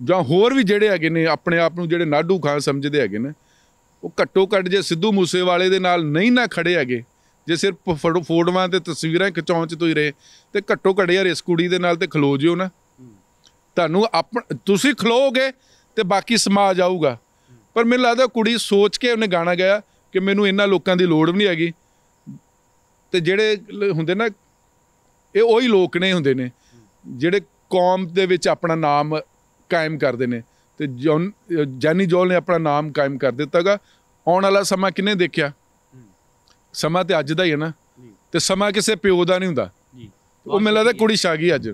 ਜਾਂ ਹੋਰ ਵੀ ਜਿਹੜੇ ਹੈਗੇ ਨੇ ਆਪਣੇ ਆਪ ਨੂੰ ਜਿਹੜੇ ਨਾਡੂ ਖਾਨ ਸਮਝਦੇ ਹੈਗੇ ਨੇ ਉਹ ਘੱਟੋ ਘੱਟ ਜੇ ਸਿੱਧੂ ਮੂਸੇਵਾਲੇ ਦੇ ਨਾਲ ਨਹੀਂ ਨਾ ਖੜੇ ਹੈਗੇ ਜੇ ਸਿਰਫ ਫੋਟੋਆਂ ਤੇ ਤਸਵੀਰਾਂ ਖਿਚਾਉਣ ਚ ਤੁਸੀਂ ਰਹੇ ਤੇ ਘੱਟੋ ਘੜੇ ਯਾਰ ਇਸ ਕੁੜੀ ਦੇ ਨਾਲ ਤੇ ਖਲੋ ਜਿਓ ਨਾ ਤੁਹਾਨੂੰ ਆਪਣ ਤੁਸੀਂ ਖਲੋਗੇ ਤੇ ਬਾਕੀ ਸਮਾਜ ਆਊਗਾ ਪਰ ਮੈਨੂੰ ਲੱਗਦਾ ਕੁੜੀ ਸੋਚ ਕੇ ਉਹਨੇ ਗਾਣਾ ਗਾਇਆ ਕਿ ਮੈਨੂੰ ਇੰਨਾ ਲੋਕਾਂ ਦੀ ਲੋੜ ਵੀ ਨਹੀਂ ਹੈਗੀ ਤੇ ਜਿਹੜੇ ਹੁੰਦੇ ਨਾ ਇਹ ਉਹੀ ਲੋਕ ਨੇ ਹੁੰਦੇ ਨੇ ਜਿਹੜੇ ਕੌਮ ਦੇ ਵਿੱਚ ਆਪਣਾ ਨਾਮ ਕਾਇਮ ਕਰਦੇ ਨੇ ਤੇ ਜੈਨੀ ਜੋਲ ਨੇ ਆਪਣਾ ਨਾਮ ਕਾਇਮ ਕਰ ਦਿੱਤਾਗਾ ਆਉਣ ਵਾਲਾ ਸਮਾਂ ਕਿਨੇ ਦੇਖਿਆ ਸਮਾਂ ਤੇ ਅੱਜ ਦਾ ਹੀ ਹੈ ਨਾ ਤੇ ਸਮਾਂ ਕਿਸੇ ਪਿਓ ਦਾ ਨਹੀਂ ਹੁੰਦਾ ਉਹ ਮੈਨੂੰ ਲੱਗਦਾ ਕੁੜੀ ਸ਼ਾਗੀ ਅੱਜ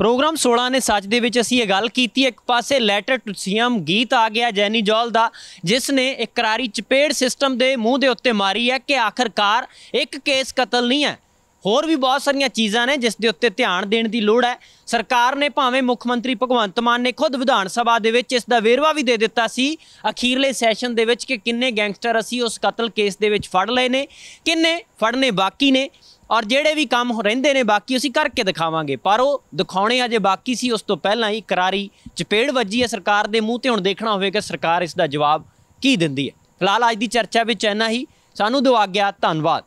ਪ੍ਰੋਗਰਾਮ 16 ਨੇ ਸੱਚ ਦੇ ਵਿੱਚ ਅਸੀਂ ਇਹ ਗੱਲ ਕੀਤੀ ਇੱਕ ਪਾਸੇ ਲੈਟਰ ਟੂ ਸੀਐਮ ਗੀਤ ਆ ਗਿਆ ਜੈਨੀ ਜੋਲ ਦਾ ਜਿਸ ਨੇ ਇਕਰਾਰੀ ਚਪੇੜ ਸਿਸਟਮ ਦੇ ਮੂੰਹ ਦੇ ਉੱਤੇ ਮਾਰੀ ਹੈ ਕਿ ਆਖਰਕਾਰ ਇੱਕ ਕੇਸ ਕਤਲ ਨਹੀਂ ਹੈ ਹੋਰ ਵੀ ਬਹੁਤ ਸਾਰੀਆਂ ਚੀਜ਼ਾਂ ਨੇ ਜਿਸ ਦੇ ਉੱਤੇ ਧਿਆਨ ਦੇਣ ਦੀ ਲੋੜ ਹੈ ਸਰਕਾਰ ਨੇ ਭਾਵੇਂ ਮੁੱਖ ਮੰਤਰੀ ਭਗਵੰਤ ਮਾਨ ਨੇ ਖੁਦ ਵਿਧਾਨ ਸਭਾ ਦੇ ਵਿੱਚ ਇਸ ਦਾ ਵੇਰਵਾ ਵੀ ਦੇ ਦਿੱਤਾ ਸੀ ਅਖੀਰਲੇ ਸੈਸ਼ਨ ਦੇ ਵਿੱਚ ਕਿ ਕਿੰਨੇ ਗੈਂਗਸਟਰ ਅਸੀਂ ਉਸ ਕਤਲ ਕੇਸ ਦੇ ਵਿੱਚ ਫੜ ਲਏ ਨੇ ਕਿੰਨੇ ਫੜਨੇ ਬਾਕੀ ਨੇ ਔਰ ਜਿਹੜੇ ਵੀ ਕੰਮ ਰਹਿੰਦੇ ਨੇ ਬਾਕੀ ਅਸੀਂ ਕਰਕੇ ਦਿਖਾਵਾਂਗੇ ਪਰ ਉਹ ਦਿਖਾਉਣੇ ਅਜੇ ਬਾਕੀ ਸੀ ਉਸ ਤੋਂ ਪਹਿਲਾਂ ਹੀ ਕਰਾਰੀ ਚਪੇੜ ਵੱਜੀ ਹੈ ਸਰਕਾਰ ਦੇ ਮੂੰਹ ਤੇ ਹੁਣ ਦੇਖਣਾ ਹੋਵੇਗਾ ਸਰਕਾਰ ਇਸ ਦਾ ਜਵਾਬ ਕੀ ਦਿੰਦੀ ਹੈ ਫਿਲਹਾਲ ਅੱਜ ਦੀ ਚਰਚਾ ਵਿੱਚ ਇੰਨਾ ਹੀ ਸਾਨੂੰ ਦਿਵਾ ਗਿਆ ਧੰਨਵਾਦ